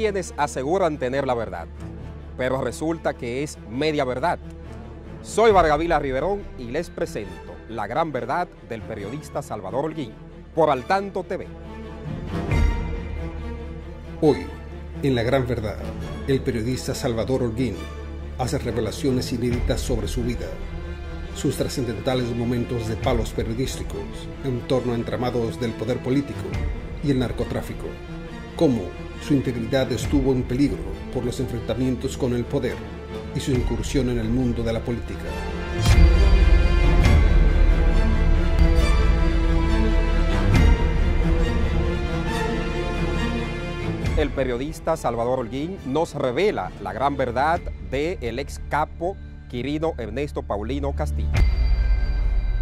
quienes aseguran tener la verdad, pero resulta que es media verdad. Soy Vargavila Riverón y les presento la gran verdad del periodista Salvador Holguín por Al Tanto TV. Hoy, en La Gran Verdad, el periodista Salvador Holguín hace revelaciones inéditas sobre su vida, sus trascendentales momentos de palos periodísticos en torno a entramados del poder político y el narcotráfico, ¿Cómo? Su integridad estuvo en peligro por los enfrentamientos con el poder y su incursión en el mundo de la política. El periodista Salvador Holguín nos revela la gran verdad del el ex capo Quirino Ernesto Paulino Castillo.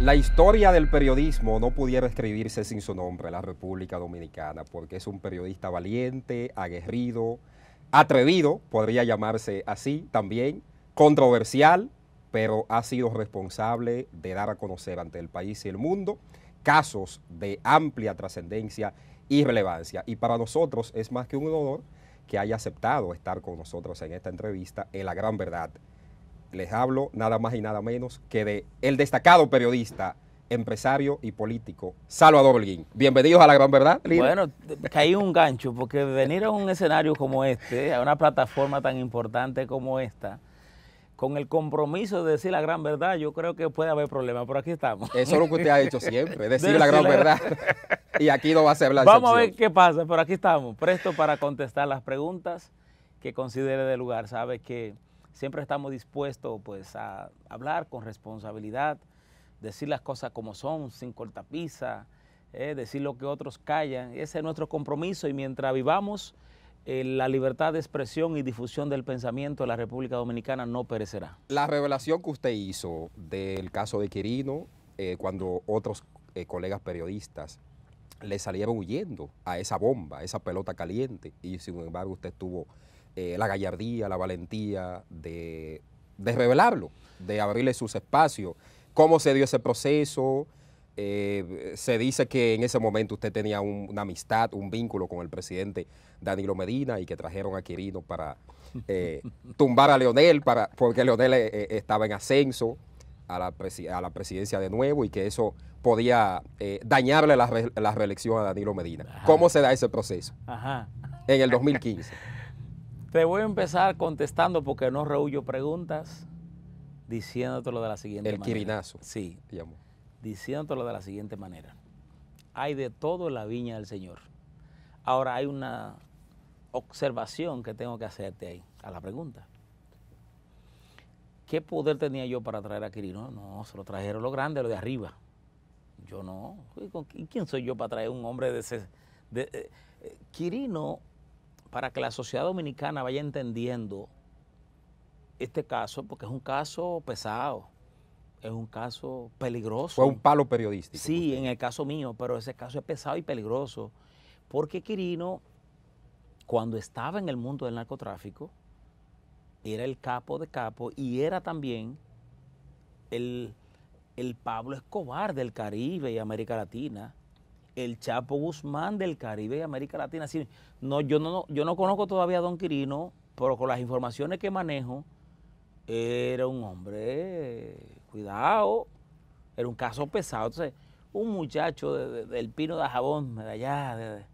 La historia del periodismo no pudiera escribirse sin su nombre, la República Dominicana, porque es un periodista valiente, aguerrido, atrevido, podría llamarse así también, controversial, pero ha sido responsable de dar a conocer ante el país y el mundo casos de amplia trascendencia y relevancia. Y para nosotros es más que un honor que haya aceptado estar con nosotros en esta entrevista en La Gran Verdad les hablo nada más y nada menos que de el destacado periodista, empresario y político, Salvador Belguín. Bienvenidos a la gran verdad. Bueno, caí un gancho porque venir a un escenario como este, a una plataforma tan importante como esta, con el compromiso de decir la gran verdad, yo creo que puede haber problemas, pero aquí estamos. Eso es lo que usted ha hecho siempre, decir la gran verdad. y aquí no va a ser la Vamos a ver qué pasa, pero aquí estamos, presto para contestar las preguntas que considere de lugar. Sabe que siempre estamos dispuestos pues, a hablar con responsabilidad, decir las cosas como son, sin cortapisa, eh, decir lo que otros callan. Ese es nuestro compromiso y mientras vivamos, eh, la libertad de expresión y difusión del pensamiento de la República Dominicana no perecerá. La revelación que usted hizo del caso de Quirino, eh, cuando otros colegas periodistas le salieron huyendo a esa bomba, a esa pelota caliente, y sin embargo usted estuvo eh, la gallardía, la valentía de, revelarlo, de abrirle sus espacios. ¿Cómo se dio ese proceso? Eh, se dice que en ese momento usted tenía una amistad, un vínculo con el presidente Danilo Medina y que trajeron a Quirino para eh, tumbar a Leonel, para, porque Leonel estaba en ascenso a la, la, presidencia de nuevo y que eso podía dañarle la, reelección a Danilo Medina. ¿Cómo se da ese proceso? Ajá. En el 2015. Te voy a empezar contestando porque no rehuyo preguntas, lo de la siguiente manera. El quirinazo. Sí. Diciéndotelo de la siguiente manera. Hay de todo en la viña del Señor. Ahora hay una observación que tengo que hacerte ahí, a la pregunta. ¿Qué poder tenía yo para traer a Quirino? No, se lo trajeron los grandes, los de arriba. Yo no. quién soy yo para traer un hombre de ese? Eh, eh, Quirino para que la sociedad dominicana vaya entendiendo este caso, porque es un caso pesado, es un caso peligroso. Fue un palo periodístico. Sí, en el caso mío, pero ese caso es pesado y peligroso, porque Quirino, cuando estaba en el mundo del narcotráfico, era el capo de capo y era también el, el Pablo Escobar del Caribe y América Latina el Chapo Guzmán del Caribe y América Latina. no, yo, no, yo no conozco todavía a Don Quirino, pero con las informaciones que manejo, era un hombre, cuidado, era un caso pesado. un muchacho del Pino de Jabón, de allá,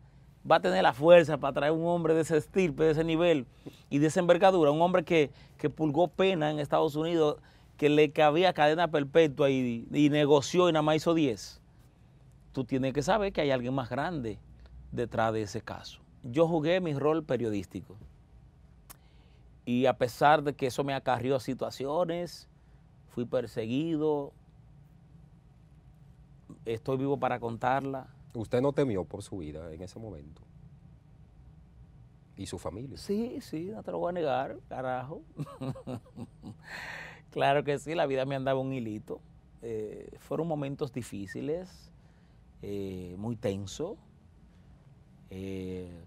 va a tener la fuerza para traer un hombre de ese estirpe, de ese nivel y de esa envergadura, un hombre que, pulgó pena en Estados Unidos, que le cabía cadena perpetua y, y negoció y nada más hizo 10 tú tienes que saber que hay alguien más grande detrás de ese caso. Yo jugué mi rol periodístico y a pesar de que eso me acarrió situaciones, fui perseguido, estoy vivo para contarla. ¿Usted no temió por su vida en ese momento? ¿Y su familia? Sí, sí, no te lo voy a negar, carajo. claro que sí, la vida me andaba un hilito. Eh, fueron momentos difíciles, eh, muy tenso, eh,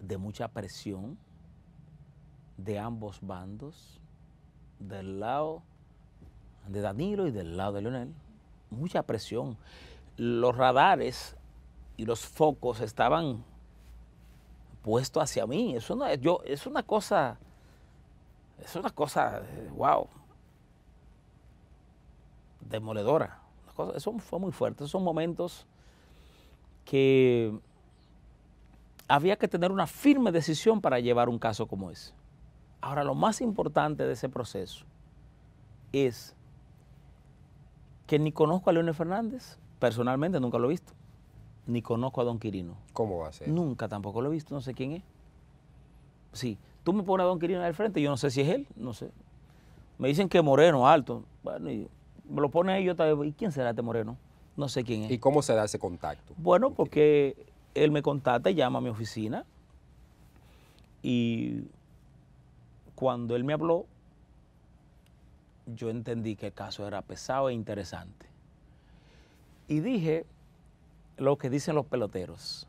de mucha presión de ambos bandos, del lado de Danilo y del lado de Leonel, mucha presión. Los radares y los focos estaban puestos hacia mí. es una cosa, es una cosa, eh, wow, demoledora eso fue muy fuerte. Esos son momentos que había que tener una firme decisión para llevar un caso como ese. Ahora, lo más importante de ese proceso es que ni conozco a Leónel Fernández, personalmente nunca lo he visto, ni conozco a Don Quirino. ¿Cómo va a ser? Nunca tampoco lo he visto, no sé quién es. Sí, tú me pones a Don Quirino al frente, yo no sé si es él, no sé. Me dicen que moreno, alto, bueno, y lo pone ahí, yo ¿y quién será este moreno? No sé quién es. ¿Y cómo se da ese contacto? Bueno, porque él me contacta, llama a mi oficina y cuando él me habló, yo entendí que el caso era pesado e interesante. Y dije lo que dicen los peloteros.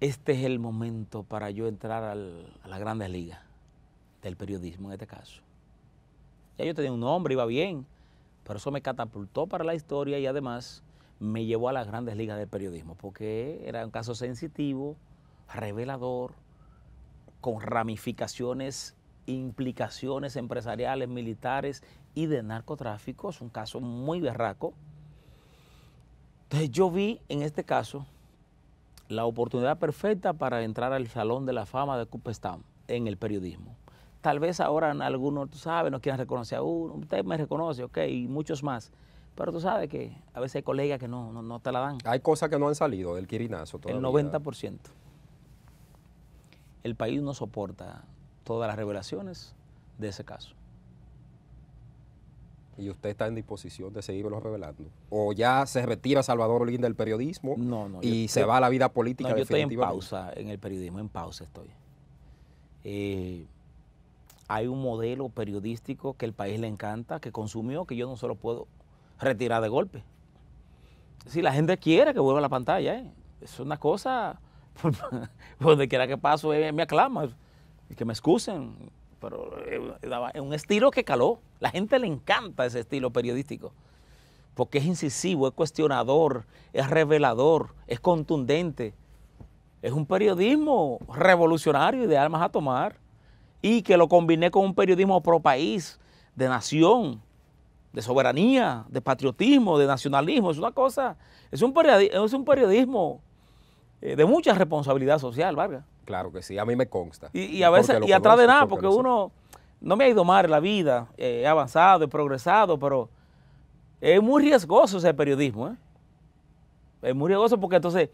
Este es el momento para yo entrar a la grandes ligas del periodismo en este caso. yo tenía un nombre, iba bien, pero eso me catapultó para la historia y además me llevó a las grandes ligas del periodismo, porque era un caso sensitivo, revelador, con ramificaciones, implicaciones empresariales, militares y de narcotráfico. Es un caso muy berraco. Entonces yo vi en este caso la oportunidad perfecta para entrar al Salón de la Fama de Cooperstown en el periodismo. Tal vez ahora algunos, tú sabes, no quieran reconocer a uno. Usted me reconoce, ok, y muchos más. Pero tú sabes que a veces hay colegas que no, no, te la dan. Hay cosas que no han salido del quirinazo todavía. El 90%. El país no soporta todas las revelaciones de ese caso. ¿Y usted está en disposición de seguirlo revelando? ¿O ya se retira Salvador Olinda del periodismo y se va a la vida política no, Yo estoy en pausa en el periodismo, en pausa estoy. Eh, hay un modelo periodístico que el país le encanta, que consumió, que yo no se lo puedo retirar de golpe. Si la gente quiere que vuelva a la pantalla, ¿eh? es una cosa, donde quiera que paso, eh, me aclama, que me excusen, pero eh, es un estilo que caló. La gente le encanta ese estilo periodístico, porque es incisivo, es cuestionador, es revelador, es contundente. Es un periodismo revolucionario y de armas a tomar y que lo combiné con un periodismo pro país, de nación, de soberanía, de patriotismo, de nacionalismo. Es una cosa, es un, periodismo, es un periodismo eh, de mucha responsabilidad social, Vargas. Claro que sí, a mí me consta. Y, a veces, y atrás de nada, porque, uno no me ha ido mal en la vida, eh, he avanzado, he progresado, pero es muy riesgoso ese periodismo. ¿eh? Es muy riesgoso porque entonces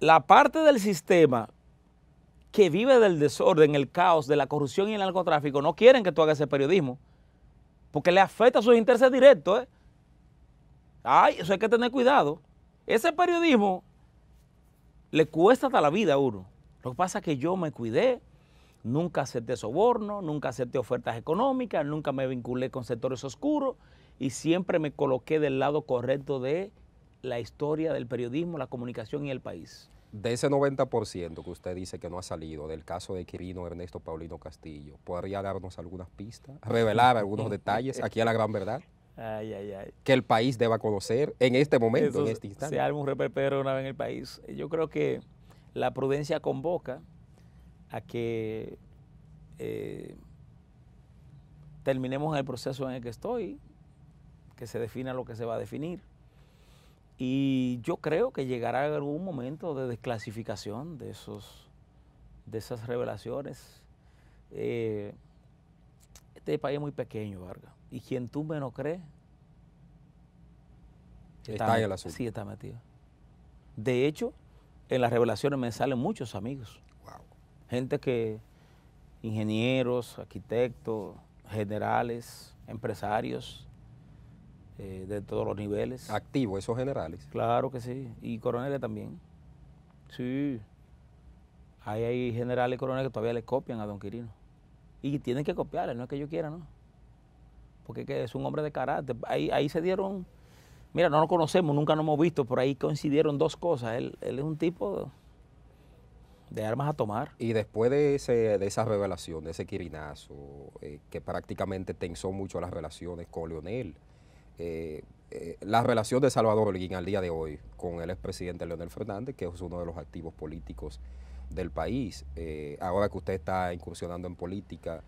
la parte del sistema que vive del desorden, el caos, de la corrupción y el narcotráfico, no quieren que tú hagas ese periodismo, porque le afecta a sus intereses directos. ¿eh? Ay, eso hay que tener cuidado. Ese periodismo le cuesta hasta la vida a uno. Lo que pasa es que yo me cuidé, nunca acepté soborno, nunca acepté ofertas económicas, nunca me vinculé con sectores oscuros y siempre me coloqué del lado correcto de la historia del periodismo, la comunicación y el país de ese 90% que usted dice que no ha salido del caso de Quirino Ernesto Paulino Castillo, ¿podría darnos algunas pistas, revelar algunos detalles aquí a la gran verdad? Que el país deba conocer en este momento, en este instante. Se algún un reperpero una vez en el país. Yo creo que la prudencia convoca a que eh, terminemos el proceso en el que estoy, que se defina lo que se va a definir y yo creo que llegará algún momento de desclasificación de, esos, de esas revelaciones. Eh, este país es muy pequeño, Vargas. Y quien tú menos crees, está, ahí la Sí, está metido. De hecho, en las revelaciones me salen muchos amigos. Gente que, ingenieros, arquitectos, generales, empresarios, eh, de todos los niveles. ¿Activo esos generales. Claro que sí, y coroneles también. Sí, hay, hay generales y coroneles que todavía le copian a don Quirino. Y tienen que copiarle, no es que yo quiera, ¿no? Porque es, un hombre de carácter. Ahí, ahí se dieron, mira, no lo conocemos, nunca nos hemos visto, pero ahí coincidieron dos cosas. Él, él es un tipo de armas a tomar. Y después de, de esa revelación, de ese quirinazo, eh, que prácticamente tensó mucho las relaciones con Leonel, eh, eh, la relación de Salvador Holguín al día de hoy con el expresidente Leonel Fernández, que es uno de los activos políticos del país. Eh, ahora que usted está incursionando en política,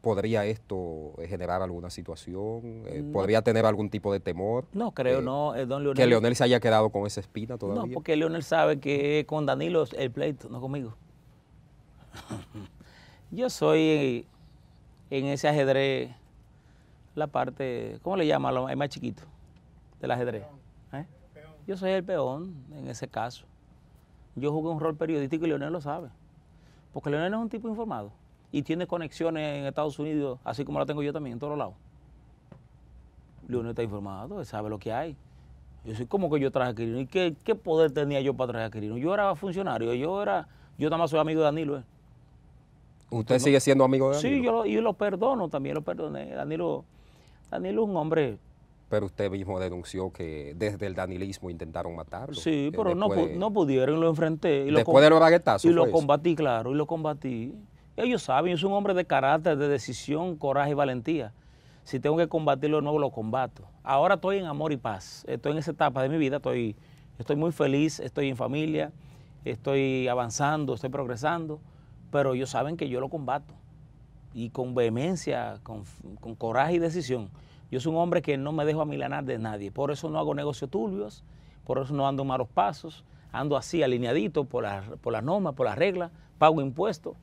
¿podría esto generar alguna situación? ¿Podría tener algún tipo de temor? No, creo, no, don Leonel. Que Leonel se haya quedado con esa espina todavía. No, porque Leonel sabe que con Danilo el pleito, no conmigo. Yo soy en ese ajedrez la parte, ¿cómo le llama? El más chiquito del ajedrez. ¿eh? Yo soy el peón en ese caso. Yo jugué un rol periodístico y Leonel lo sabe. Porque Leonel es un tipo informado y tiene conexiones en Estados Unidos, así como la tengo yo también, en todos lados. Leonel está informado, sabe lo que hay. Yo soy como que yo traje a Quirino. ¿Y qué, qué, poder tenía yo para traer a Quirino? Yo era funcionario, yo era, yo nada más soy amigo de Danilo. ¿eh? ¿Usted sigue siendo amigo de Danilo? Sí, yo lo, yo lo perdono también, lo perdoné. Danilo Danilo es un hombre... Pero usted mismo denunció que desde el danilismo intentaron matarlo. Sí, eh, pero no, pudieron, lo enfrenté. Y después de los baguetazos. Y lo combatí, claro, y lo combatí. Ellos saben, es un hombre de carácter, de decisión, coraje y valentía. Si tengo que combatirlo de nuevo, lo combato. Ahora estoy en amor y paz. Estoy en esa etapa de mi vida, estoy, estoy muy feliz, estoy en familia, estoy avanzando, estoy progresando, pero ellos saben que yo lo combato y con vehemencia, con, coraje y decisión. Yo soy un hombre que no me dejo amilanar de nadie. Por eso no hago negocios turbios, por eso no ando malos pasos, ando así alineadito por las normas, por las reglas, pago impuestos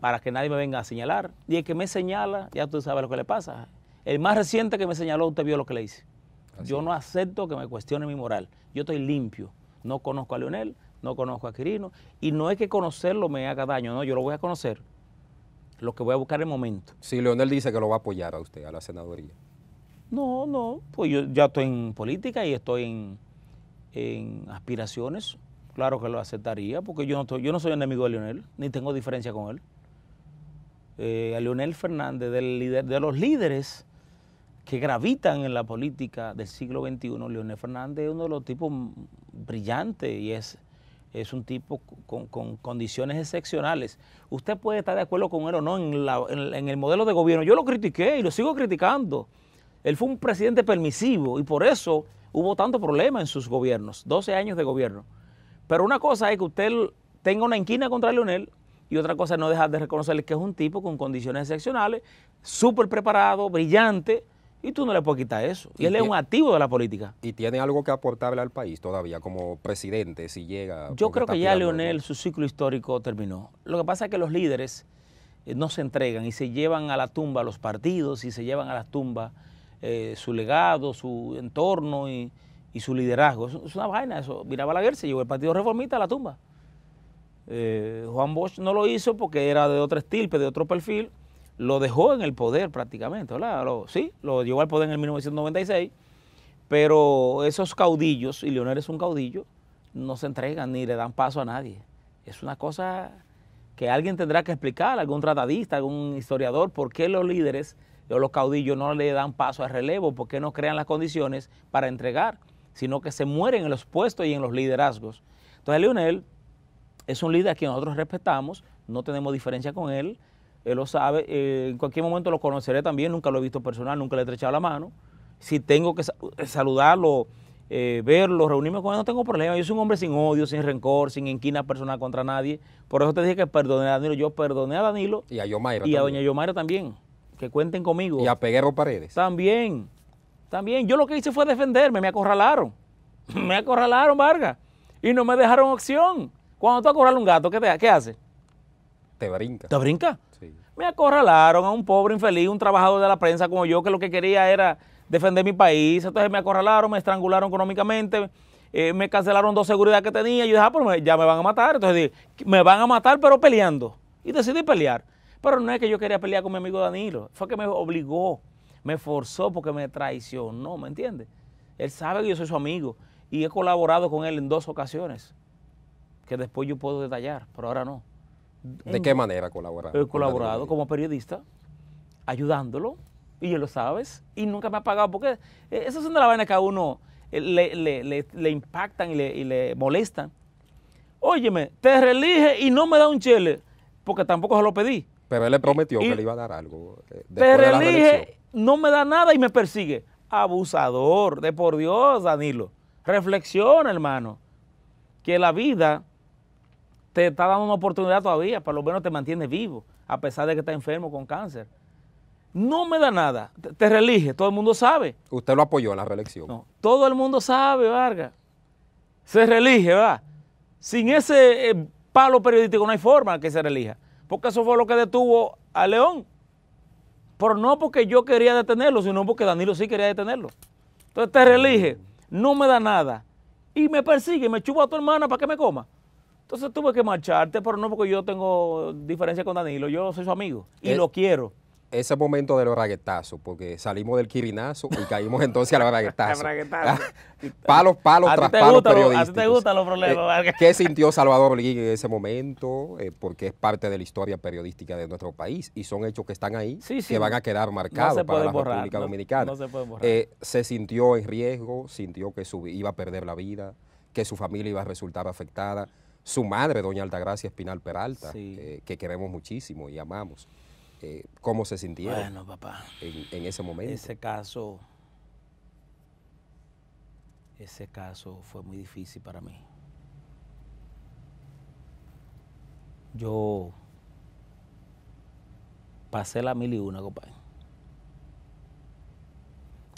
para que nadie me venga a señalar. Y el que me señala, ya tú sabes lo que le pasa. El más reciente que me señaló, usted vio lo que le hice. yo no acepto que me cuestione mi moral. Yo estoy limpio. No conozco a Leonel, no conozco a Quirino. Y no es que conocerlo me haga daño, no, yo lo voy a conocer lo que voy a buscar el momento. Si Leonel dice que lo va a apoyar a usted, a la senadoría. No, no, pues yo ya estoy en política y estoy en, aspiraciones. Claro que lo aceptaría, porque yo no, yo no soy enemigo de Leonel, ni tengo diferencia con él. Eh, a Leonel Fernández, del líder, de los líderes que gravitan en la política del siglo XXI, Leonel Fernández es uno de los tipos brillantes y es es un tipo con, condiciones excepcionales. Usted puede estar de acuerdo con él o no en, el modelo de gobierno. Yo lo critiqué y lo sigo criticando. Él fue un presidente permisivo y por eso hubo tanto problema en sus gobiernos, 12 años de gobierno. Pero una cosa es que usted tenga una inquina contra Leonel y otra cosa es no dejar de reconocerle que es un tipo con condiciones excepcionales, súper preparado, brillante, y tú no le puedes quitar eso. Y, él es un activo de la política. Y tiene algo que aportarle al país todavía como presidente, si llega. Yo creo que ya Leonel, su ciclo histórico terminó. Lo que pasa es que los líderes eh, no se entregan y se llevan a la tumba los partidos y se llevan a la tumba eh, su legado, su entorno y, su liderazgo. Es, una vaina eso. Mira Balaguer se llevó el Partido Reformista a la tumba. Eh, Juan Bosch no lo hizo porque era de otro estilpe de otro perfil, lo dejó en el poder prácticamente, ¿verdad? sí, lo llevó al poder en el 1996, pero esos caudillos, y Leonel es un caudillo, no se entregan ni le dan paso a nadie. Es una cosa que alguien tendrá que explicar, algún tratadista, algún historiador, por qué los líderes o los caudillos no le dan paso al relevo, por qué no crean las condiciones para entregar, sino que se mueren en los puestos y en los liderazgos. Entonces Leonel es un líder que nosotros respetamos, no tenemos diferencia con él, él lo sabe, eh, en cualquier momento lo conoceré también, nunca lo he visto personal, nunca le he estrechado la mano. Si tengo que eh, saludarlo, eh, verlo, reunirme con él, no tengo problema. Yo soy un hombre sin odio, sin rencor, sin inquina personal contra nadie. Por eso te dije que perdoné a Danilo. Yo perdoné a Danilo. Y a Yomaira. Y a doña Yomaira también. Que cuenten conmigo. Y a Peguero Paredes. También. También. Yo lo que hice fue defenderme. Me acorralaron. me acorralaron, Varga Y no me dejaron opción. Cuando tú acorralas un gato, ¿qué, te, qué haces? Te brinca. ¿Te brinca? Sí. Me acorralaron a un pobre infeliz, un trabajador de la prensa como yo, que lo que quería era defender mi país. Entonces me acorralaron, me estrangularon económicamente, eh, me cancelaron dos seguridad que tenía. yo dije, ah, pues ya me van a matar. Entonces dije, me van a matar, pero peleando. Y decidí pelear. Pero no es que yo quería pelear con mi amigo Danilo, fue que me obligó, me forzó porque me traicionó, ¿me entiendes? Él sabe que yo soy su amigo y he colaborado con él en dos ocasiones, que después yo puedo detallar, pero ahora no. ¿De qué manera colaborado? He colaborado como periodista, ayudándolo, y yo lo sabes, y nunca me ha pagado, porque eh, es son de las vainas que a uno eh, le, impactan y, le, molestan. Óyeme, te relige y no me da un chele, porque tampoco se lo pedí. Pero él le prometió eh, que le iba a dar algo. Te relige, no me da nada y me persigue. Abusador, de por Dios, Danilo. Reflexiona, hermano, que la vida te está dando una oportunidad todavía, por lo menos te mantienes vivo, a pesar de que estás enfermo con cáncer. No me da nada, te, relige. todo el mundo sabe. Usted lo apoyó en la reelección. todo el mundo sabe, Vargas. Se relige, ¿verdad? Sin ese eh, palo periodístico no hay forma que se relija. Porque eso fue lo que detuvo a León. Pero no porque yo quería detenerlo, sino porque Danilo sí quería detenerlo. Entonces te relige. no me da nada. Y me persigue, me chupa a tu hermana para que me coma. Entonces tuve que marcharte, pero no porque yo tengo diferencia con Danilo, yo soy su amigo y eh, lo quiero. Ese momento de los raguetazos, porque salimos del quirinazo y caímos entonces a los palos, palos tras palos periodísticos. ¿Qué sintió Salvador Liguín en ese momento? Eh, porque es parte de la historia periodística de nuestro país y son hechos que están ahí, que van a quedar marcados para la República Dominicana. se, eh, se sintió en riesgo, sintió que iba a perder la vida, que su familia iba a resultar afectada su madre, doña Altagracia Espinal Peralta, eh, que queremos muchísimo y amamos. Eh, ¿Cómo se sintieron bueno, papá, en, ese momento? Ese caso, ese caso fue muy difícil para mí. Yo pasé la mil y una, compadre.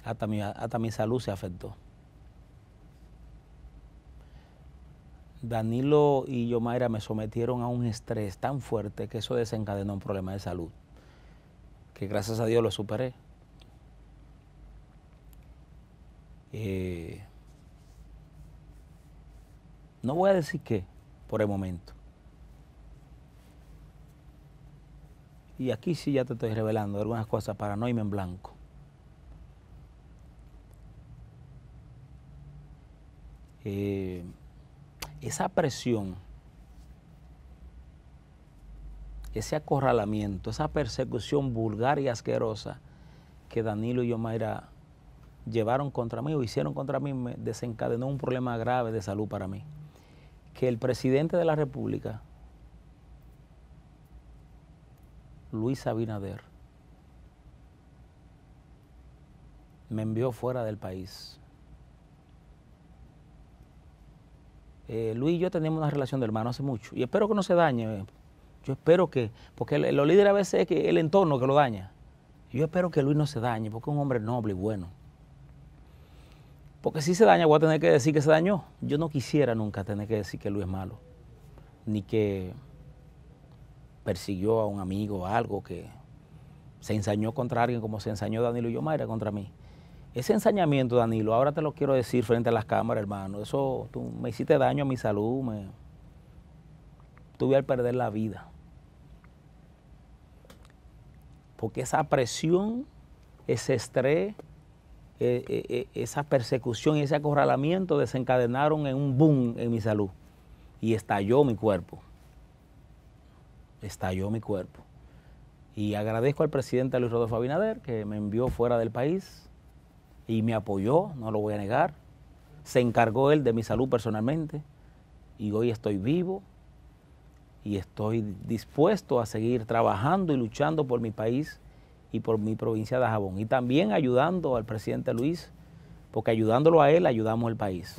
Hasta hasta mi salud se afectó. Danilo y yo Mayra me sometieron a un estrés tan fuerte que eso desencadenó un problema de salud, que gracias a Dios lo superé. Eh, no voy a decir qué por el momento. Y aquí sí ya te estoy revelando algunas cosas para no irme en blanco. Eh, esa presión, ese acorralamiento, esa persecución vulgar y asquerosa que Danilo y Omaira llevaron contra mí o hicieron contra mí me desencadenó un problema grave de salud para mí. Que el presidente de la República, Luis Abinader, me envió fuera del país Eh, Luis y yo tenemos una relación de hermano hace mucho y espero que no se dañe. Eh. Yo espero que, porque lo líder a veces es que el entorno que lo daña. Yo espero que Luis no se dañe porque es un hombre noble y bueno. Porque si se daña voy a tener que decir que se dañó. Yo no quisiera nunca tener que decir que Luis es malo, ni que persiguió a un amigo o algo que se ensañó contra alguien como se ensañó Danilo Yomaira contra mí. Ese ensañamiento, Danilo, ahora te lo quiero decir frente a las cámaras, hermano. Eso me hiciste daño a mi salud, me tuve al perder la vida. Porque esa presión, ese estrés, e, e, e, esa persecución y ese acorralamiento desencadenaron en un boom en mi salud. Y estalló mi cuerpo. Estalló mi cuerpo. Y agradezco al presidente Luis Rodolfo Abinader que me envió fuera del país y me apoyó, no lo voy a negar. Se encargó él de mi salud personalmente y hoy estoy vivo y estoy dispuesto a seguir trabajando y luchando por mi país y por mi provincia de Jabón. Y también ayudando al presidente Luis, porque ayudándolo a él ayudamos al país.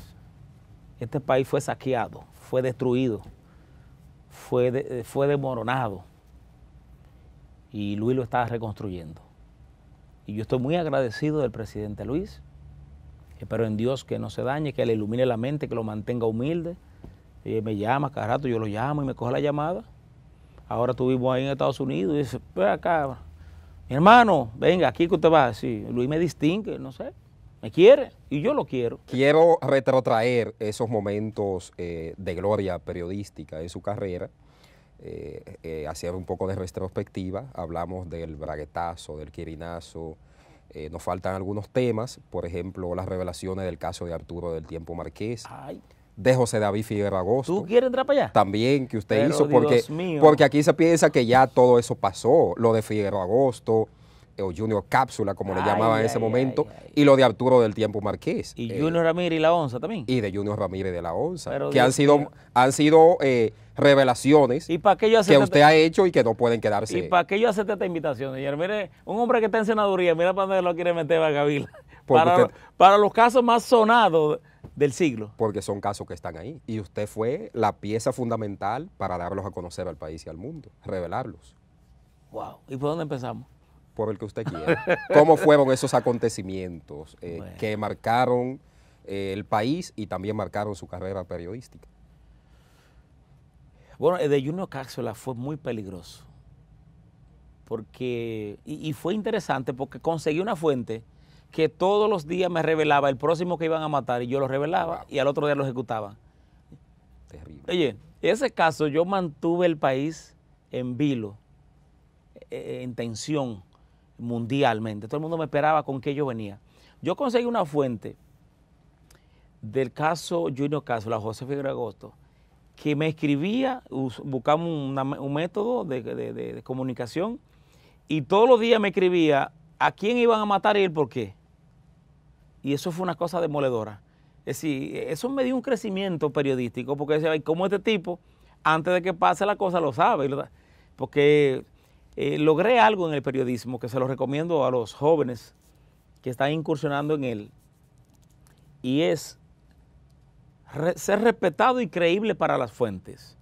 Este país fue saqueado, fue destruido, fue, demoronado y Luis lo está reconstruyendo. Y yo estoy muy agradecido del presidente Luis. Espero en Dios que no se dañe, que le ilumine la mente, que lo mantenga humilde. me llama cada rato, yo lo llamo y me coge la llamada. Ahora estuvimos ahí en Estados Unidos y dice, pues acá, mi hermano, venga, aquí que usted va. Luis me distingue, no sé, me quiere y yo lo quiero. Quiero retrotraer esos momentos eh, de gloria periodística de su carrera eh, eh un poco de retrospectiva, hablamos del braguetazo, del quirinazo, eh, nos faltan algunos temas, por ejemplo, las revelaciones del caso de Arturo del Tiempo Marqués. De José David Figueroa Agosto. ¿Tú quieres entrar para allá? También que usted hizo, porque, porque aquí se piensa que ya todo eso pasó. Lo de Figueroa Agosto, o Junior Cápsula, como le llamaba en ese momento, y lo de Arturo del Tiempo Marqués. Y eh, Junior Ramírez y la Onza también. Y de Junior Ramírez de la Onza, que han sido, han sido eh, revelaciones ¿Y para que usted ha hecho y que no pueden quedarse. ¿Y para qué yo acepté esta invitación, un hombre que está en senaduría, mira para dónde lo quiere meter a Para, para los casos más sonados del siglo. Porque son casos que están ahí. Y usted fue la pieza fundamental para darlos a conocer al país y al mundo, revelarlos. Wow. ¿Y por dónde empezamos? por el que usted quiera, cómo fueron esos acontecimientos eh, que marcaron eh, el país y también marcaron su carrera periodística. Bueno, el de Junior Cáxola fue muy peligroso, porque, y, fue interesante porque conseguí una fuente que todos los días me revelaba el próximo que iban a matar y yo lo revelaba y al otro día lo ejecutaba. Terrible. Oye, ese caso yo mantuve el país en vilo, eh, en tensión, mundialmente. Todo el mundo me esperaba con qué yo venía. Yo conseguí una fuente del caso Junior la José Figueroa Agosto, que me escribía, buscamos un método de, comunicación y todos los días me escribía a quién iban a matar y el por qué. Y eso fue una cosa demoledora. Es decir, eso me dio un crecimiento periodístico porque decía, ¿cómo este tipo, antes de que pase la cosa, lo sabe? Porque eh, logré algo en el periodismo que se lo recomiendo a los jóvenes que están incursionando en él, y es ser respetado y creíble para las fuentes.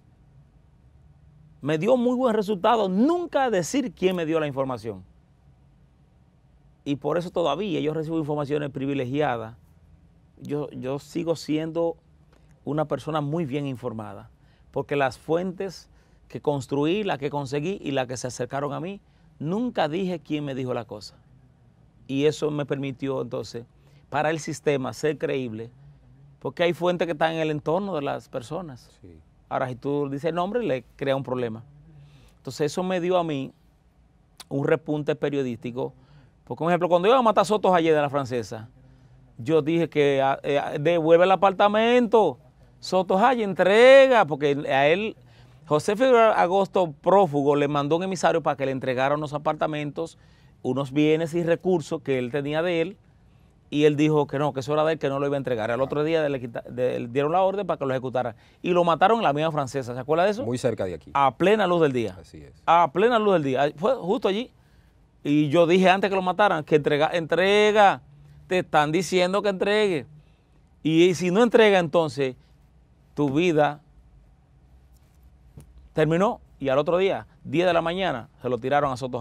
Me dio muy buen resultado nunca decir quién me dio la información. Y por eso todavía yo recibo informaciones privilegiadas. Yo, yo sigo siendo una persona muy bien informada, porque las fuentes que construí, la que conseguí y la que se acercaron a mí, nunca dije quién me dijo la cosa. Y eso me permitió entonces, para el sistema, ser creíble, porque hay fuentes que están en el entorno de las personas. Ahora, si tú dices el nombre, le crea un problema. Entonces, eso me dio a mí un repunte periodístico. Porque, por ejemplo, cuando iba a matar Soto ayer de la francesa, yo dije que ah, eh, ah, devuelve el apartamento. Soto Haya entrega, porque a él José Figueroa Agosto, prófugo, le mandó un emisario para que le entregaran unos apartamentos, unos bienes y recursos que él tenía de él, y él dijo que no, que eso era de él, que no lo iba a entregar. Al ah. otro día le, dieron la orden para que lo ejecutaran. Y lo mataron en la misma francesa, ¿se acuerda de eso? Muy cerca de aquí. A plena luz del día. Así es. A plena luz del día. Fue justo allí. Y yo dije antes que lo mataran, que entrega, entrega, te están diciendo que entregue. y si no entrega, entonces tu vida Terminó y al otro día, 10 de la mañana, se lo tiraron a Soto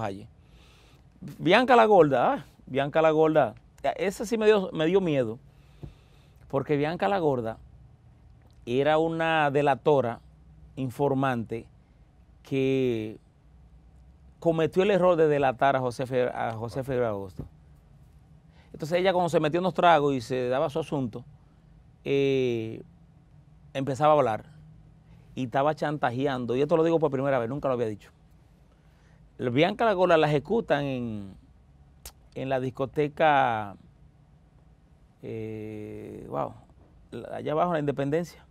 Bianca la Gorda, ah, Bianca la Gorda, esa sí me dio, me dio miedo, porque Bianca la Gorda era una delatora informante que cometió el error de delatar a José, a José Agosto. Entonces ella cuando se metió en los tragos y se daba su asunto, eh, empezaba a hablar y estaba chantajeando, y esto lo digo por primera vez, nunca lo había dicho. Bianca La Gorda la ejecutan en, la discoteca, eh, wow, allá abajo en la Independencia,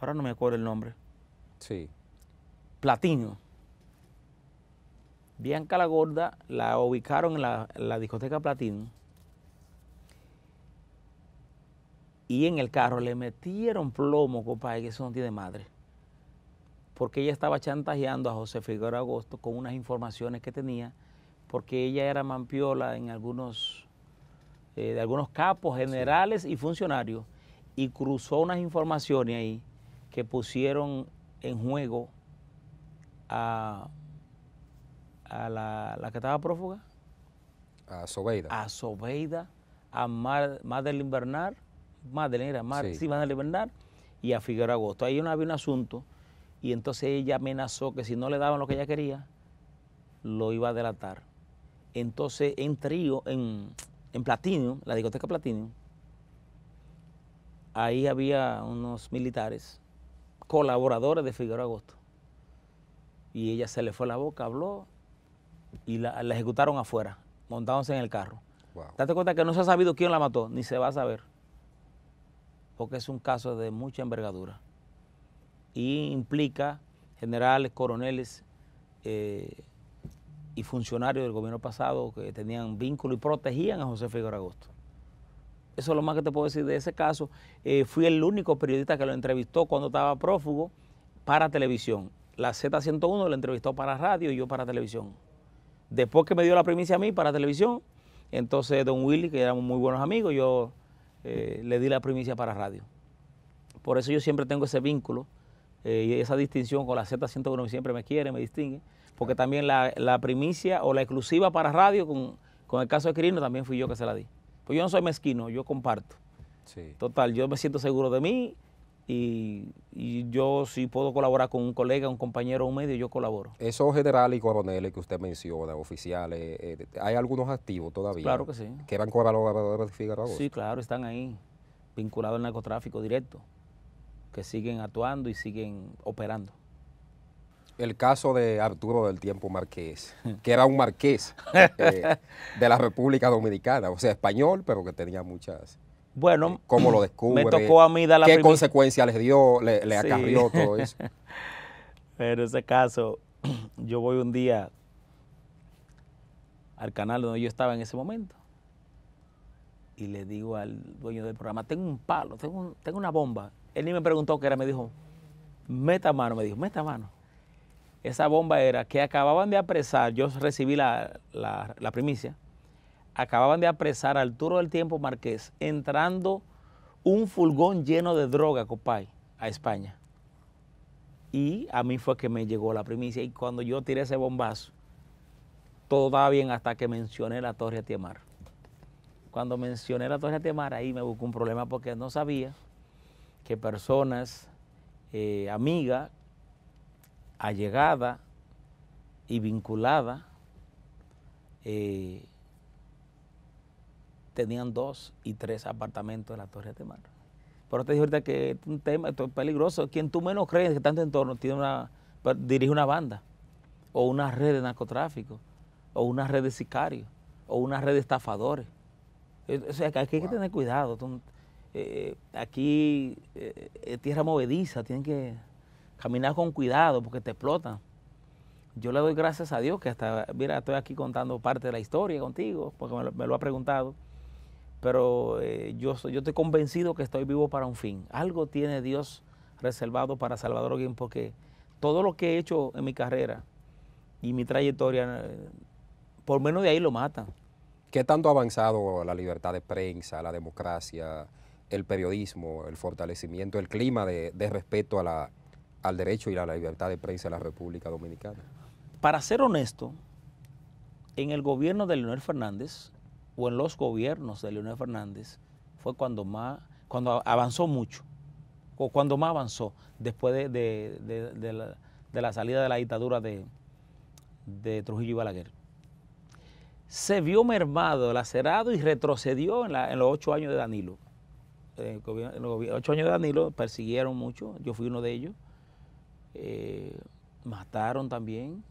ahora no me acuerdo el nombre. Sí. Platino. Bianca la Gorda la ubicaron en la, en la discoteca Platino. Y en el carro le metieron plomo, compadre, que eso no tiene madre porque ella estaba chantajeando a José Figueroa Agosto con unas informaciones que tenía, porque ella era mampiola en algunos, eh, de algunos capos generales y funcionarios, y cruzó unas informaciones ahí que pusieron en juego a, la, que estaba prófuga. A Sobeida. A Sobeida, a Mar, Madeline Bernard, Madeline era Mar, sí. Madeline Bernard, y a Figueroa Agosto. Ahí no había un asunto y entonces ella amenazó que si no le daban lo que ella quería, lo iba a delatar. Entonces en Trío, en, en la discoteca platino ahí había unos militares, colaboradores de Figueroa Agosto. Y ella se le fue la boca, habló y la, ejecutaron afuera, montándose en el carro. ¿Te Date cuenta que no se ha sabido quién la mató, ni se va a saber, porque es un caso de mucha envergadura y implica generales, coroneles eh, y funcionarios del gobierno pasado que tenían vínculo y protegían a José Figueroa Agosto. Eso es lo más que te puedo decir de ese caso. Eh, fui el único periodista que lo entrevistó cuando estaba prófugo para televisión. La Z101 lo entrevistó para radio y yo para televisión. Después que me dio la primicia a mí para televisión, entonces don Willy, que éramos muy buenos amigos, yo eh, le di la primicia para radio. Por eso yo siempre tengo ese vínculo eh, y esa distinción con la Z101 siempre me quiere, me distingue, porque también la, primicia o la exclusiva para radio con, el caso de Quirino también fui yo que se la di. Pues yo no soy mezquino, yo comparto. Total, yo me siento seguro de mí y, yo si puedo colaborar con un colega, un compañero, un medio, yo colaboro. Esos generales y coroneles que usted menciona, oficiales, eh, ¿hay algunos activos todavía? Claro que sí. ¿Que eran colaboradores Sí, claro, están ahí, vinculados al narcotráfico directo que siguen actuando y siguen operando. El caso de Arturo del Tiempo Marqués, que era un marqués eh, de la República Dominicana, o sea, español, pero que tenía muchas... Bueno, eh, lo descubre? Me tocó a mí dar la ¿Qué consecuencias les dio, le, acarrió todo eso? pero ese caso, yo voy un día al canal donde yo estaba en ese momento y le digo al dueño del programa, tengo un palo, tengo una bomba él ni me preguntó qué era, me dijo, meta mano, me dijo, meta mano. Esa bomba era que acababan de apresar, yo recibí la, primicia, acababan de apresar al Arturo del Tiempo Marqués entrando un fulgón lleno de droga, copay, a España. Y a mí fue que me llegó la primicia y cuando yo tiré ese bombazo, todo daba bien hasta que mencioné la Torre Tiemar. Cuando mencioné la Torre Tiemar, ahí me buscó un problema porque no sabía que personas eh, amigas, allegadas y vinculadas eh, tenían dos y tres apartamentos en la Torre de Mar. Pero te digo ahorita que es un tema peligroso. Quien tú menos crees que está en tu entorno tiene una, pues, dirige una banda, o una red de narcotráfico, o una red de sicarios, o una red de estafadores. O sea, que hay que tener cuidado. Eh, aquí eh, es tierra movediza, tienen que caminar con cuidado porque te explotan. Yo le doy gracias a Dios que hasta, mira, estoy aquí contando parte de la historia contigo, porque me lo, ha preguntado, pero eh, yo, yo estoy convencido que estoy vivo para un fin. Algo tiene Dios reservado para Salvador alguien porque todo lo que he hecho en mi carrera y mi trayectoria, eh, por menos de ahí lo matan. ¿Qué tanto ha avanzado la libertad de prensa, la democracia, el periodismo, el fortalecimiento, el clima de, respeto al derecho y a la libertad de prensa en la República Dominicana? Para ser honesto, en el gobierno de Leonel Fernández, o en los gobiernos de Leonel Fernández, fue cuando más, cuando avanzó mucho, o cuando más avanzó después de, la, salida de la dictadura de, Trujillo y Balaguer. Se vio mermado, lacerado y retrocedió en los ocho años de Danilo. Eh, ocho años de Danilo, persiguieron mucho, yo fui uno de ellos. Eh, mataron también.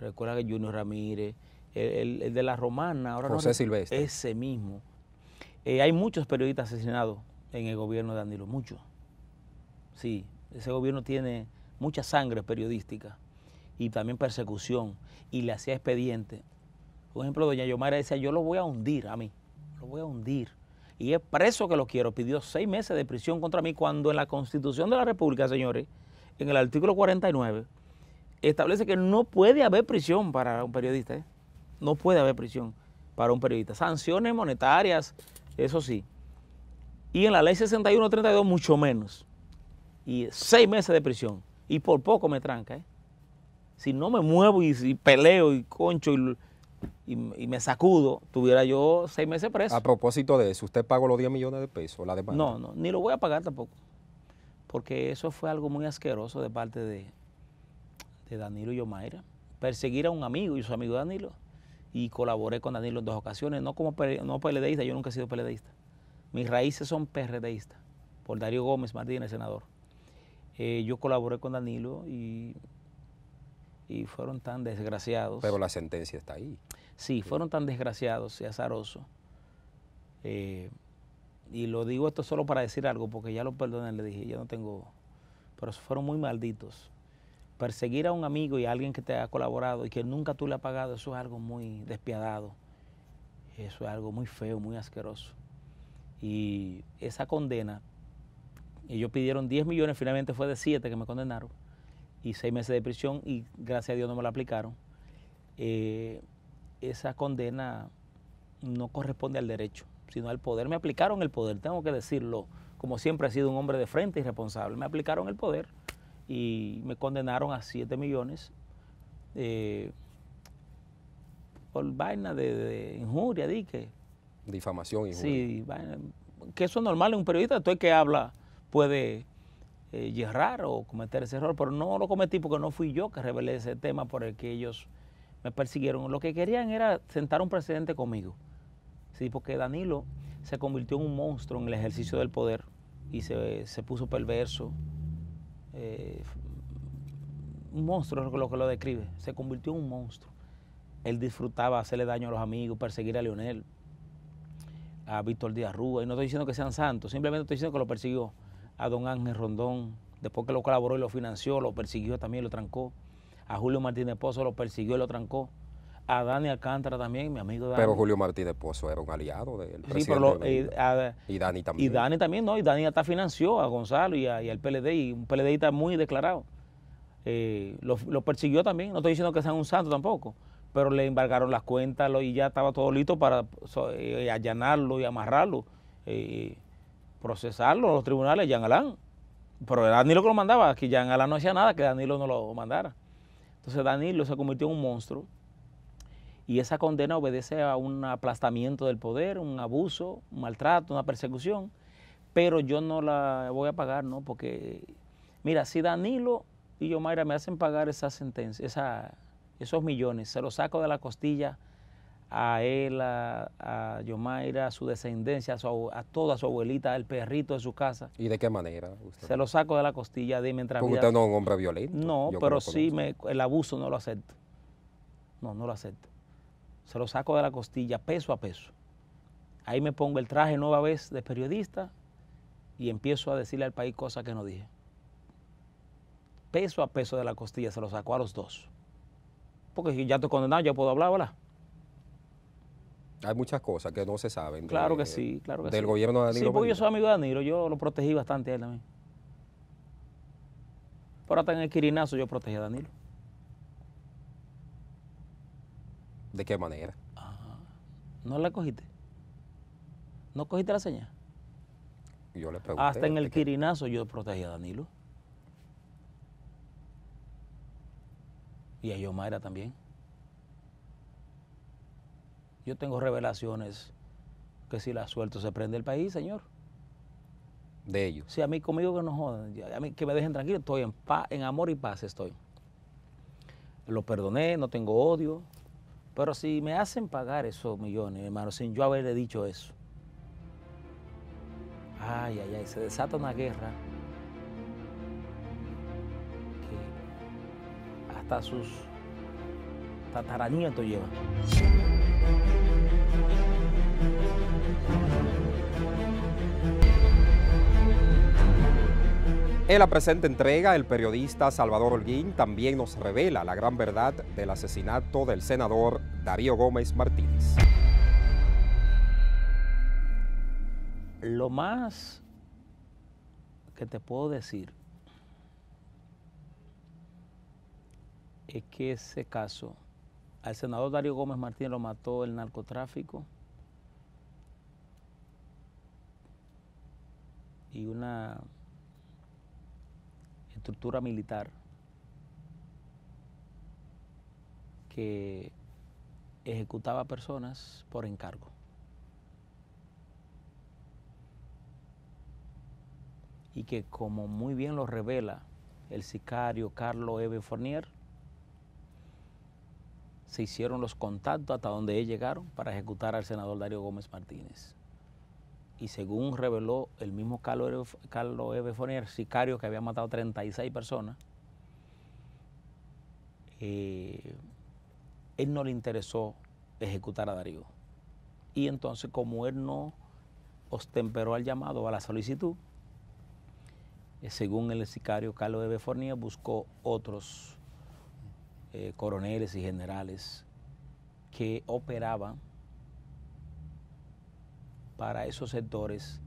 Recuerda que Junior Ramírez, el, de la Romana, ahora José Silvestre. Ese mismo. Eh, hay muchos periodistas asesinados en el gobierno de Danilo, muchos. Sí, ese gobierno tiene mucha sangre periodística y también persecución y le hacía expediente. Por ejemplo, doña Yomara decía, yo lo voy a hundir a mí, lo voy a hundir y es preso que lo quiero. Pidió seis meses de prisión contra mí cuando en la Constitución de la República, señores, en el artículo 49, establece que no puede haber prisión para un periodista. ¿eh? No puede haber prisión para un periodista. Sanciones monetarias, eso sí. Y en la ley 6132 mucho menos. Y seis meses de prisión. Y por poco me tranca. ¿eh? Si no me muevo y peleo y concho y y, me sacudo, tuviera yo seis meses preso. A propósito de eso, ¿usted pagó los 10 millones de pesos, la demanda? No, no, ni lo voy a pagar tampoco, porque eso fue algo muy asqueroso de parte de, de Danilo Yomaira. Perseguir a un amigo y su amigo Danilo, y colaboré con Danilo en dos ocasiones, no como no yo nunca he sido PLDista, Mis raíces son PRDistas, por Darío Gómez Martínez, senador. Eh, yo colaboré con Danilo y y fueron tan desgraciados. Pero la sentencia está ahí. Sí, fueron tan desgraciados y azarosos. Eh, y lo digo esto solo para decir algo, porque ya lo perdoné, le dije, yo no tengo... Pero fueron muy malditos. Perseguir a un amigo y a alguien que te ha colaborado y que nunca tú le has pagado, eso es algo muy despiadado. Eso es algo muy feo, muy asqueroso. Y esa condena, ellos pidieron 10 millones, finalmente fue de 7 que me condenaron y seis meses de prisión y gracias a Dios no me la aplicaron. Eh, esa condena no corresponde al derecho, sino al poder. Me aplicaron el poder, tengo que decirlo. Como siempre he sido un hombre de frente y responsable. Me aplicaron el poder y me condenaron a siete millones eh, por vaina de, injuria, dique Difamación, injuria. Sí, vaina, que eso es normal en un periodista, todo el que habla puede eh, o cometer ese error, pero no lo cometí porque no fui yo que revelé ese tema por el que ellos me persiguieron. Lo que querían era sentar un precedente conmigo, ¿sí? porque Danilo se convirtió en un monstruo en el ejercicio del poder y se, puso perverso. Eh, un monstruo es lo que lo describe, se convirtió en un monstruo. Él disfrutaba hacerle daño a los amigos, perseguir a Leonel, a Víctor Díaz Rúa, y no estoy diciendo que sean santos, simplemente estoy diciendo que lo persiguió a don Ángel Rondón, después que lo colaboró y lo financió, lo persiguió también, lo trancó. A Julio Martínez Pozo lo persiguió y lo trancó. A Dani Alcántara también, mi amigo Dani. Pero Julio Martínez Pozo era un aliado del presidente. Eh, y, Dani también. Y Dani también, ¿no? Y Dani hasta financió a Gonzalo y, al PLD, y un PLD está muy declarado. Eh, lo, persiguió también, no estoy diciendo que sea un santo tampoco, pero le embargaron las cuentas lo, y ya estaba todo listo para eh, allanarlo y amarrarlo procesarlo los tribunales, Jean Alain. Pero Danilo que lo mandaba, que Jean Alain no hacía nada que Danilo no lo mandara. Entonces Danilo se convirtió en un monstruo y esa condena obedece a un aplastamiento del poder, un abuso, un maltrato, una persecución, pero yo no la voy a pagar, ¿no? Porque, mira, si Danilo y yo, Mayra, me hacen pagar esa sentencia, esos millones, se los saco de la costilla a él, a, Yomaira, a su descendencia, a, toda su abuelita, al perrito de su casa. ¿Y de qué manera? Se lo saco de la costilla de mientras... Porque usted no es un hombre violento. No, pero sí me, el abuso no lo acepto. No, no lo acepto. Se lo saco de la costilla peso a peso. Ahí me pongo el traje nueva vez de periodista y empiezo a decirle al país cosas que no dije. Peso a peso de la costilla se lo saco a los dos. Porque ya estoy condenado, ya puedo hablar, ¿verdad? Hay muchas cosas que no se saben. Claro que sí, claro que del sí. Del gobierno de Danilo. Sí, porque yo soy amigo de Danilo, yo lo protegí bastante a él también. Pero hasta en el Quirinazo yo protegí a Danilo. ¿De qué manera? ¿No la cogiste? ¿No cogiste la señal? Yo le pregunté. Hasta en el Quirinazo yo protegí a Danilo. Y a Yomaira también. Yo tengo revelaciones que si la suelto se prende el país, señor. De ellos. Sí, a mí conmigo que no jodan, a mí que me dejen tranquilo, estoy en paz, en amor y paz estoy. Lo perdoné, no tengo odio, pero si me hacen pagar esos millones, hermano, sin yo haberle dicho eso. Ay, ay, ay, se desata una guerra que hasta sus tataranietos llevan. En la presente entrega, el periodista Salvador Holguín también nos revela la gran verdad del asesinato del senador Darío Gómez Martínez. Lo más que te puedo decir es que ese caso al senador Darío Gómez Martínez lo mató el narcotráfico. Y una estructura militar que ejecutaba personas por encargo. Y que como muy bien lo revela el sicario Carlos Eve Fournier, se hicieron los contactos hasta donde ellos llegaron para ejecutar al senador Darío Gómez Martínez. Y según reveló el mismo Carlos, Carlos Eve el sicario que había matado 36 personas, eh, él no le interesó ejecutar a Darío. Y entonces, como él no ostemperó al llamado, a la solicitud, eh, según el sicario Carlos Eve buscó otros eh, coroneles y generales que operaban para esos sectores,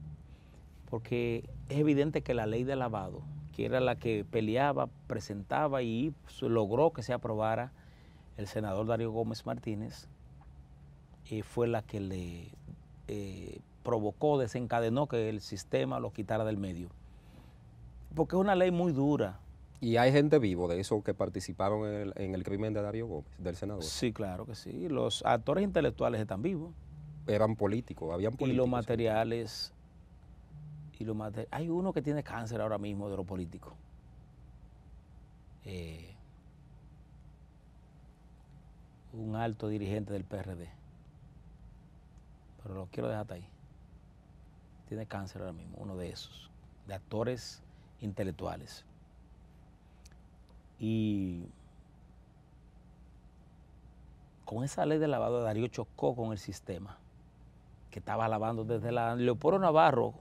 porque es evidente que la ley de lavado, que era la que peleaba, presentaba y logró que se aprobara el senador Darío Gómez Martínez, eh, fue la que le eh, provocó, desencadenó que el sistema lo quitara del medio. Porque es una ley muy dura, y hay gente vivo de esos que participaron en el, crimen de Darío Gómez, del senador. Sí, claro que sí. Los actores intelectuales están vivos. Eran políticos, habían políticos. Y los materiales. Y hay uno que tiene cáncer ahora mismo de lo político. Eh, un alto dirigente del PRD. Pero lo quiero dejar ahí. Tiene cáncer ahora mismo, uno de esos, de actores intelectuales. Y con esa ley de lavado, Darío chocó con el sistema que estaba lavando desde la Leopoldo Navarro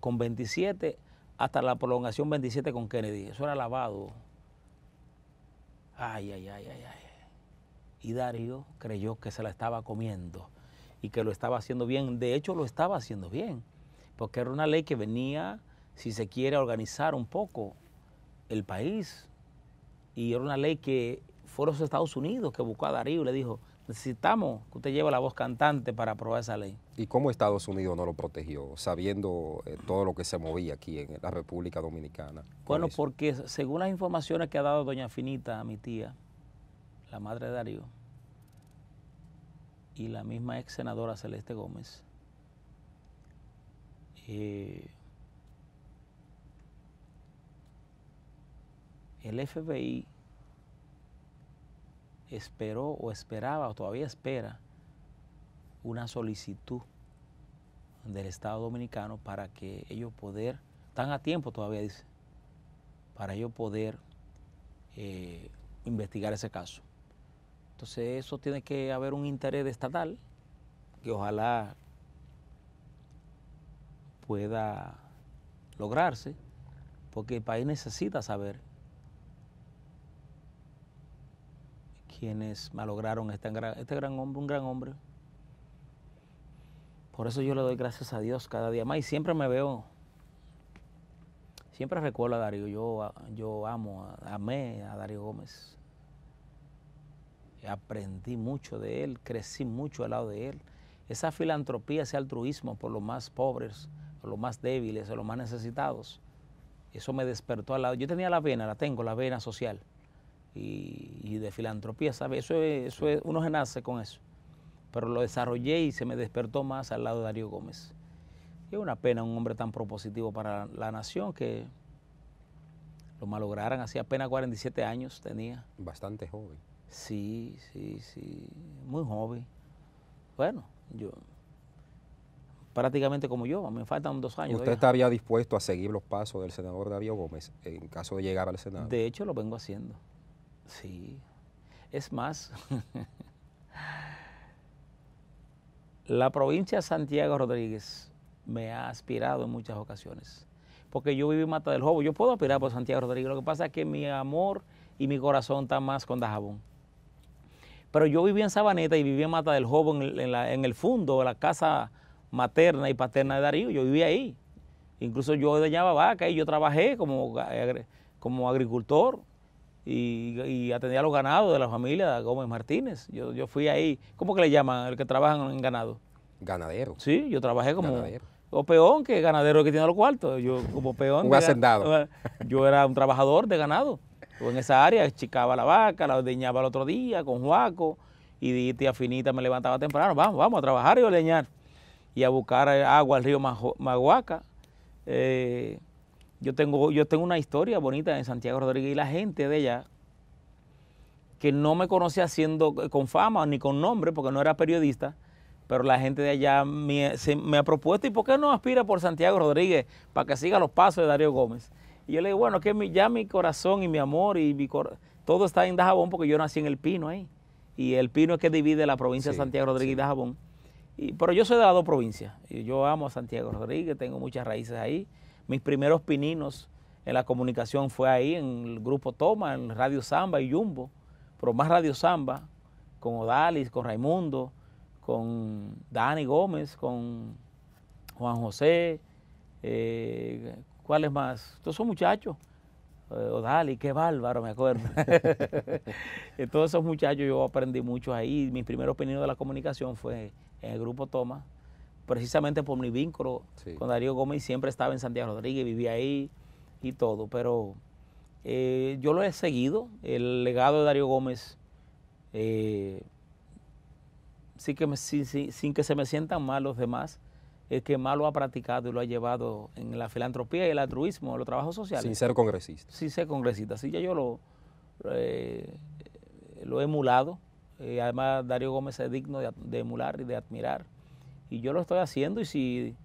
con 27 hasta la prolongación 27 con Kennedy. Eso era lavado. Ay, ay, ay, ay, ay. Y Darío creyó que se la estaba comiendo y que lo estaba haciendo bien. De hecho, lo estaba haciendo bien, porque era una ley que venía, si se quiere, a organizar un poco el país, y era una ley que fueron los Estados Unidos que buscó a Darío y le dijo, necesitamos que usted lleve la voz cantante para aprobar esa ley. ¿Y cómo Estados Unidos no lo protegió, sabiendo eh, todo lo que se movía aquí en la República Dominicana? Bueno, pues, porque según las informaciones que ha dado doña Finita, a mi tía, la madre de Darío, y la misma ex senadora Celeste Gómez, eh, el FBI esperó o esperaba o todavía espera una solicitud del Estado Dominicano para que ellos poder, están a tiempo todavía, dice, para ellos poder eh, investigar ese caso. Entonces eso tiene que haber un interés estatal que ojalá pueda lograrse, porque el país necesita saber quienes malograron este gran, este gran hombre, un gran hombre. Por eso yo le doy gracias a Dios cada día más y siempre me veo, siempre recuerdo a Darío, yo, yo amo, amé a Darío Gómez. Aprendí mucho de él, crecí mucho al lado de él. Esa filantropía, ese altruismo por los más pobres, por los más débiles, por los más necesitados, eso me despertó al lado. Yo tenía la vena, la tengo, la vena social y, de filantropía, ¿sabes? Eso, es, eso uno se nace con eso. Pero lo desarrollé y se me despertó más al lado de Darío Gómez. es una pena un hombre tan propositivo para la nación que lo malograran. Hacía apenas 47 años tenía. Bastante joven. Sí, sí, sí. Muy joven. Bueno, yo prácticamente como yo, a mí me faltan dos años. ¿Usted estaría dispuesto a seguir los pasos del senador Darío Gómez en caso de llegar al Senado? De hecho, lo vengo haciendo. Sí. Es más, la provincia de Santiago Rodríguez me ha aspirado en muchas ocasiones, porque yo viví en Mata del Jobo, yo puedo aspirar por Santiago Rodríguez, lo que pasa es que mi amor y mi corazón están más con Dajabón. Pero yo viví en Sabaneta y viví en Mata del Jobo, en, el fondo, de la casa materna y paterna de Darío, yo viví ahí. Incluso yo dañaba vaca y yo trabajé como agricultor, y, atendía a los ganados de la familia Gómez Martínez. Yo, yo fui ahí, ¿cómo que le llaman el que trabaja en ganado? Ganadero. Sí, yo trabajé como... Ganadero. O peón, que ganadero que tiene los cuartos. Yo como peón... un Yo era un trabajador de ganado. en esa área chicaba la vaca, la ordeñaba el otro día con Juaco y tía Finita me levantaba temprano, vamos, vamos a trabajar y ordeñar y a buscar agua al río Maguaca, Eh, yo tengo, yo tengo una historia bonita en Santiago Rodríguez y la gente de allá que no me conocía haciendo eh, con fama ni con nombre porque no era periodista, pero la gente de allá me, ha propuesto, ¿y por qué no aspira por Santiago Rodríguez para que siga los pasos de Darío Gómez? Y yo le digo, bueno, que ya mi corazón y mi amor y mi todo está en Dajabón porque yo nací en El Pino ahí. Y El Pino es que divide la provincia de Santiago Rodríguez y Dajabón. Y, pero yo soy de las dos provincias. Yo amo a Santiago Rodríguez, tengo muchas raíces ahí mis primeros pininos en la comunicación fue ahí, en el grupo Toma, en Radio Samba y Jumbo, pero más Radio Samba, con Odalis, con Raimundo, con Dani Gómez, con Juan José, eh, ¿cuáles más? Todos son muchachos. Eh, Odalis, qué bárbaro, me acuerdo. todos esos muchachos yo aprendí mucho ahí. Mis primeros pininos de la comunicación fue en el grupo Toma, precisamente por mi vínculo con Darío Gómez, siempre estaba en Santiago Rodríguez, vivía ahí y todo, pero eh, yo lo he seguido, el legado de Darío Gómez, eh, sí que sin que se me sientan mal los demás, es que más lo ha practicado y lo ha llevado en la filantropía y el altruismo, en los trabajos sociales. Sin ser congresista. Sin ser congresista, así que yo lo, eh, lo he emulado, además Darío Gómez es digno de emular y de admirar y yo lo estoy haciendo y si,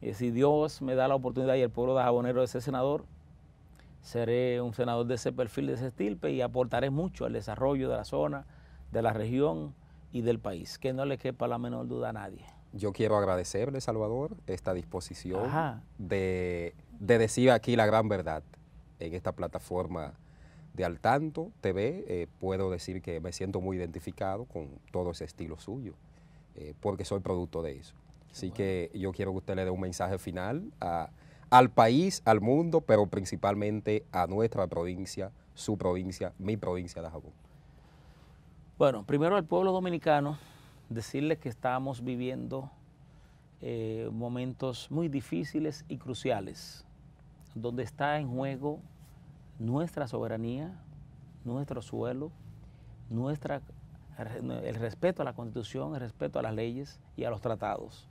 eh, si Dios me da la oportunidad y el pueblo de Jabonero de ese senador, seré un senador de ese perfil, de ese estilpe y aportaré mucho al desarrollo de la zona, de la región y del país, que no le quepa la menor duda a nadie. Yo quiero agradecerle, Salvador, esta disposición de, decir aquí la gran verdad en esta plataforma de Al Tanto TV. Eh, puedo decir que me siento muy identificado con todo ese estilo suyo. Eh, porque soy producto de eso. Así que yo quiero que usted le dé un mensaje final al país, al mundo, pero principalmente a nuestra provincia, su provincia, mi provincia de Jabón. Bueno, primero al pueblo dominicano, decirle que estamos viviendo eh, momentos muy difíciles y cruciales, donde está en juego nuestra soberanía, nuestro suelo, nuestra el respeto a la Constitución, el respeto a las leyes y a los tratados.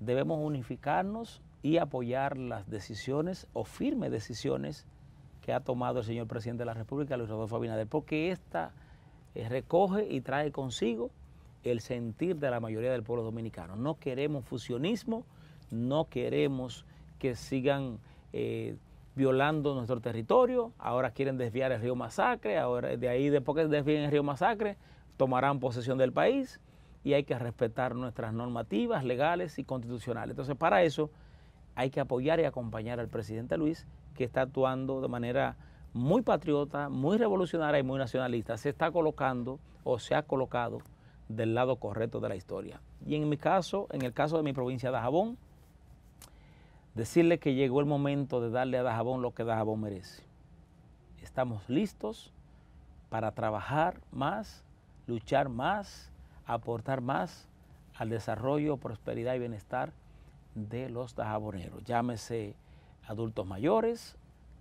Debemos unificarnos y apoyar las decisiones o firmes decisiones que ha tomado el señor presidente de la República, Luis Rodolfo Abinader, porque esta eh, recoge y trae consigo el sentir de la mayoría del pueblo dominicano. No queremos fusionismo, no queremos que sigan eh, violando nuestro territorio, ahora quieren desviar el río Masacre, ahora de ahí después que desvíen el río Masacre, tomarán posesión del país y hay que respetar nuestras normativas legales y constitucionales. Entonces, para eso hay que apoyar y acompañar al presidente Luis, que está actuando de manera muy patriota, muy revolucionaria y muy nacionalista. Se está colocando o se ha colocado del lado correcto de la historia. Y en mi caso, en el caso de mi provincia de Dajabón, decirle que llegó el momento de darle a Dajabón lo que Dajabón merece. Estamos listos para trabajar más luchar más, aportar más al desarrollo, prosperidad y bienestar de los tajaboneros. Llámese adultos mayores,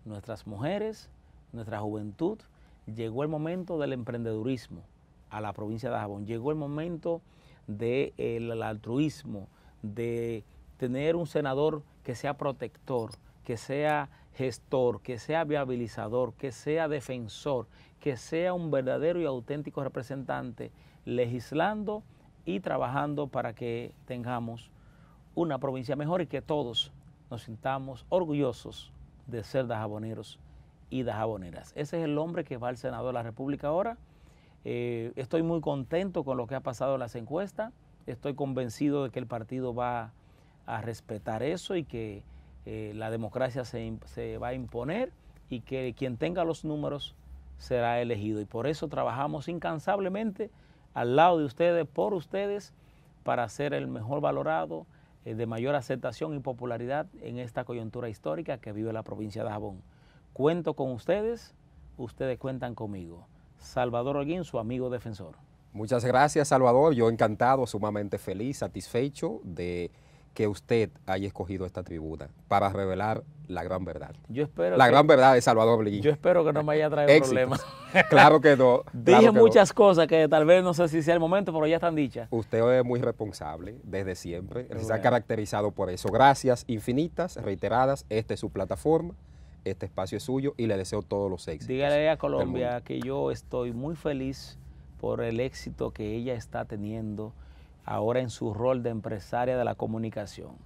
nuestras mujeres, nuestra juventud. Llegó el momento del emprendedurismo a la provincia de Jabón. Llegó el momento del altruismo, de tener un senador que sea protector, que sea gestor, que sea viabilizador, que sea defensor, que sea un verdadero y auténtico representante, legislando y trabajando para que tengamos una provincia mejor y que todos nos sintamos orgullosos de ser dajaboneros y dajaboneras. Ese es el hombre que va al Senado de la República ahora. Eh, estoy muy contento con lo que ha pasado en las encuestas. Estoy convencido de que el partido va a respetar eso y que eh, la democracia se, va a imponer y que quien tenga los números será elegido. Y por eso trabajamos incansablemente al lado de ustedes, por ustedes, para ser el mejor valorado, eh, de mayor aceptación y popularidad en esta coyuntura histórica que vive la provincia de Jabón. Cuento con ustedes, ustedes cuentan conmigo. Salvador Holguín, su amigo defensor. Muchas gracias, Salvador. Yo encantado, sumamente feliz, satisfecho de que usted haya escogido esta tribuna para revelar la gran verdad. Yo espero la gran verdad de Salvador Bliguín. Yo espero que no me haya traído problemas. claro que no. Dije muchas cosas que tal vez no sé si sea el momento, pero ya están dichas. Usted es muy responsable desde siempre. se ha caracterizado por eso. Gracias infinitas, reiteradas. Esta es su plataforma. Este espacio es suyo y le deseo todos los éxitos. Dígale a Colombia que yo estoy muy feliz por el éxito que ella está teniendo ahora en su rol de empresaria de la comunicación.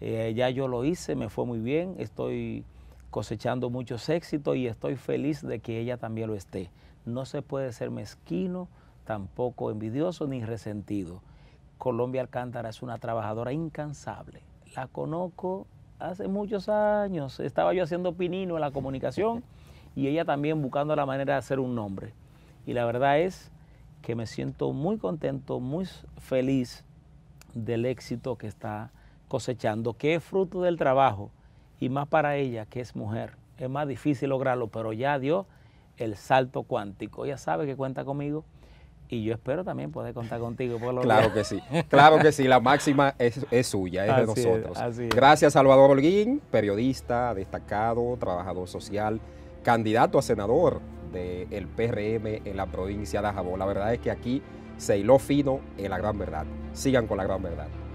Eh, ya yo lo hice, me fue muy bien, estoy cosechando muchos éxitos y estoy feliz de que ella también lo esté. No se puede ser mezquino, tampoco envidioso ni resentido. Colombia Alcántara es una trabajadora incansable. La conozco hace muchos años. Estaba yo haciendo pinino en la comunicación y ella también buscando la manera de hacer un nombre. Y la verdad es que me siento muy contento, muy feliz del éxito que está cosechando, que es fruto del trabajo y más para ella que es mujer. Es más difícil lograrlo, pero ya dio el salto cuántico. Ella sabe que cuenta conmigo y yo espero también poder contar contigo. Por lo claro que sí, claro que sí, la máxima es, suya, es de nosotros. Gracias Salvador Holguín, periodista destacado, trabajador social, candidato a senador del PRM en la provincia de Ajabó, La verdad es que aquí se hiló fino en la gran verdad. Sigan con la gran verdad.